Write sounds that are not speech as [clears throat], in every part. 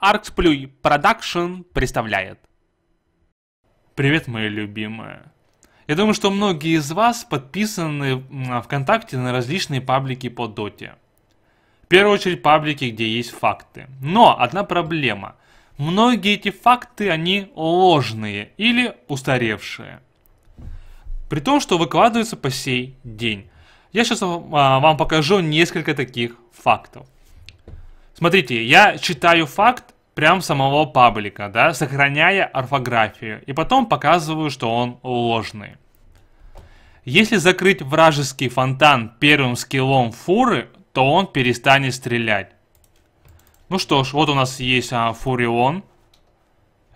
Арксплюй Продакшн представляет. Привет, мои любимые. Я думаю, что многие из вас подписаны а, ВКонтакте на различные паблики по доте. В первую очередь паблики, где есть факты. Но одна проблема. Многие эти факты, они ложные или устаревшие. При том, что выкладываются по сей день. Я сейчас а, вам покажу несколько таких фактов. Смотрите, я читаю факт прям самого паблика, да, сохраняя орфографию, и потом показываю, что он ложный. Если закрыть вражеский фонтан первым скиллом фуры, то он перестанет стрелять. Ну что ж, вот у нас есть а, фурион.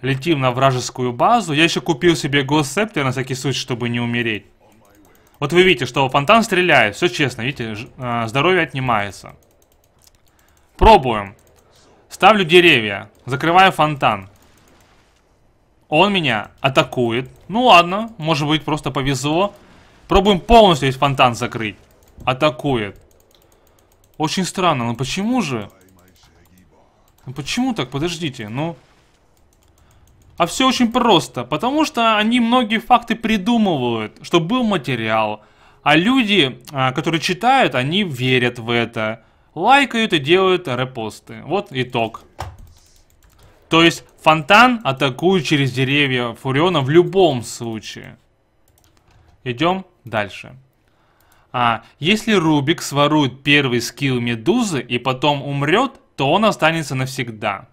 Летим на вражескую базу. Я еще купил себе госсептер на всякий случай, чтобы не умереть. Вот вы видите, что фонтан стреляет. Все честно, видите, а, здоровье отнимается. Пробуем. Ставлю деревья. Закрываю фонтан. Он меня атакует. Ну ладно, может быть просто повезло. Пробуем полностью весь фонтан закрыть. Атакует. Очень странно, но ну почему же? Ну почему так? Подождите, ну... А все очень просто, потому что они многие факты придумывают, что был материал, а люди, а, которые читают, они верят в это лайкают и делают репосты. Вот итог. То есть фонтан атакует через деревья Фуриона в любом случае. Идем дальше. А если Рубик сворует первый скилл Медузы и потом умрет, то он останется навсегда.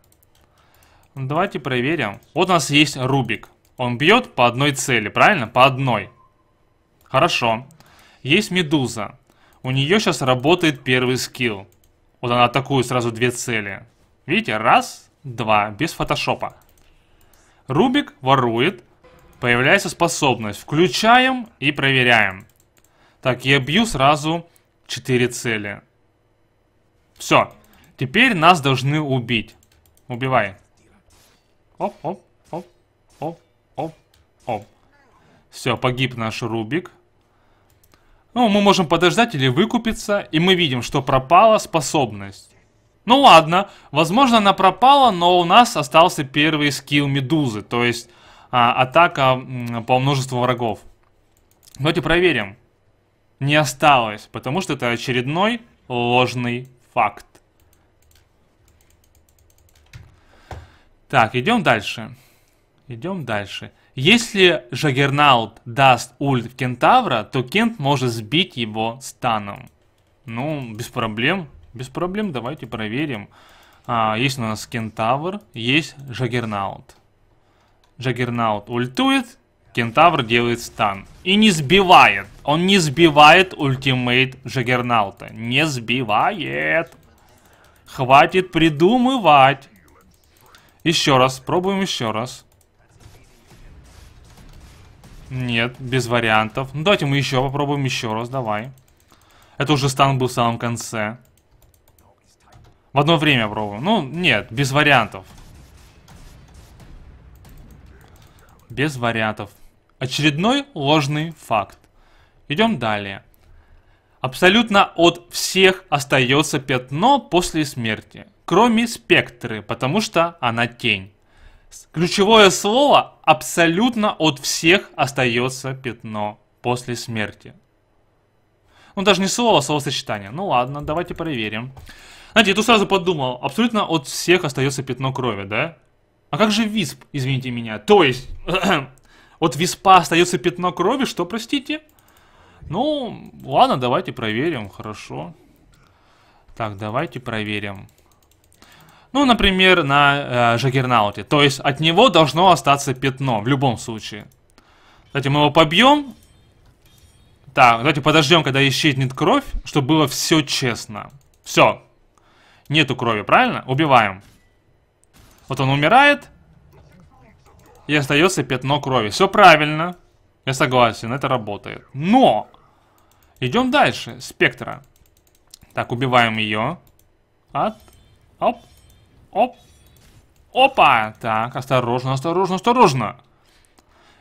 Давайте проверим. Вот у нас есть Рубик. Он бьет по одной цели, правильно? По одной. Хорошо. Есть Медуза. У нее сейчас работает первый скилл. Вот она атакует сразу две цели. Видите, раз, два, без фотошопа. Рубик ворует. Появляется способность. Включаем и проверяем. Так, я бью сразу четыре цели. Все. Теперь нас должны убить. Убивай. Оп, оп, оп, оп, оп, оп. Все, погиб наш Рубик. Ну, мы можем подождать или выкупиться, и мы видим, что пропала способность. Ну ладно, возможно она пропала, но у нас остался первый скилл Медузы, то есть а, атака по множеству врагов. Давайте проверим. Не осталось, потому что это очередной ложный факт. Так, идем дальше. Дальше. Идем дальше. Если Жагернаут даст ульт в Кентавра, то Кент может сбить его станом. Ну, без проблем. Без проблем, давайте проверим. А, есть у нас Кентавр, есть Жагернаут. Жагернаут ультует, Кентавр делает стан. И не сбивает. Он не сбивает ультимейт Жагернаута, Не сбивает. Хватит придумывать. Еще раз, пробуем еще раз. Нет, без вариантов. Ну, давайте мы еще попробуем еще раз, давай. Это уже стан был в самом конце. В одно время пробуем. Ну, нет, без вариантов. Без вариантов. Очередной ложный факт. Идем далее. Абсолютно от всех остается пятно после смерти, кроме спектры, потому что она тень. Ключевое слово абсолютно от всех остается пятно после смерти. Ну, даже не слово, а словосочетание. Ну ладно, давайте проверим. Знаете, я тут сразу подумал, абсолютно от всех остается пятно крови, да? А как же висп, извините меня? То есть, [clears throat] от виспа остается пятно крови, что, простите? Ну, ладно, давайте проверим, хорошо. Так, давайте проверим. Ну, например, на э, Жагернауте. То есть от него должно остаться пятно в любом случае. Кстати, мы его побьем. Так, давайте подождем, когда исчезнет кровь, чтобы было все честно. Все. Нету крови, правильно? Убиваем. Вот он умирает. И остается пятно крови. Все правильно. Я согласен, это работает. Но! Идем дальше. Спектра. Так, убиваем ее. От. Оп. Оп. Опа! Так, осторожно, осторожно, осторожно.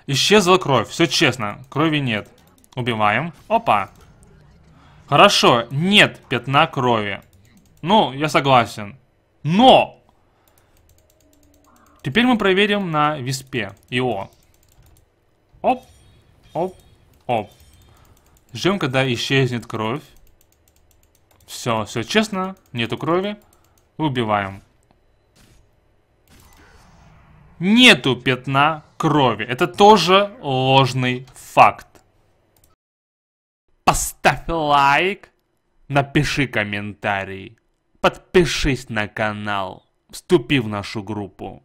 Исчезла кровь, все честно. Крови нет. Убиваем. Опа. Хорошо, нет пятна крови. Ну, я согласен. Но! Теперь мы проверим на виспе. ИО. Оп, оп, оп. Ждем, когда исчезнет кровь. Все, все честно, нету крови. Убиваем нету пятна крови. Это тоже ложный факт. Поставь лайк, напиши комментарий, подпишись на канал, вступи в нашу группу.